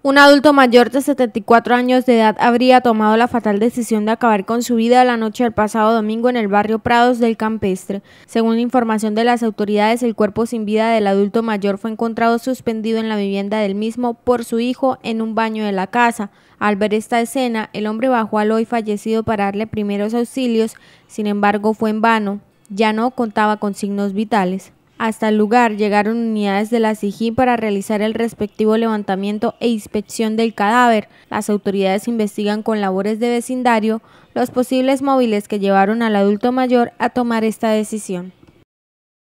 Un adulto mayor de 74 años de edad habría tomado la fatal decisión de acabar con su vida la noche del pasado domingo en el barrio Prados del Campestre. Según información de las autoridades, el cuerpo sin vida del adulto mayor fue encontrado suspendido en la vivienda del mismo por su hijo en un baño de la casa. Al ver esta escena, el hombre bajó al hoy fallecido para darle primeros auxilios, sin embargo fue en vano, ya no contaba con signos vitales. Hasta el lugar llegaron unidades de la SIGI para realizar el respectivo levantamiento e inspección del cadáver. Las autoridades investigan con labores de vecindario los posibles móviles que llevaron al adulto mayor a tomar esta decisión.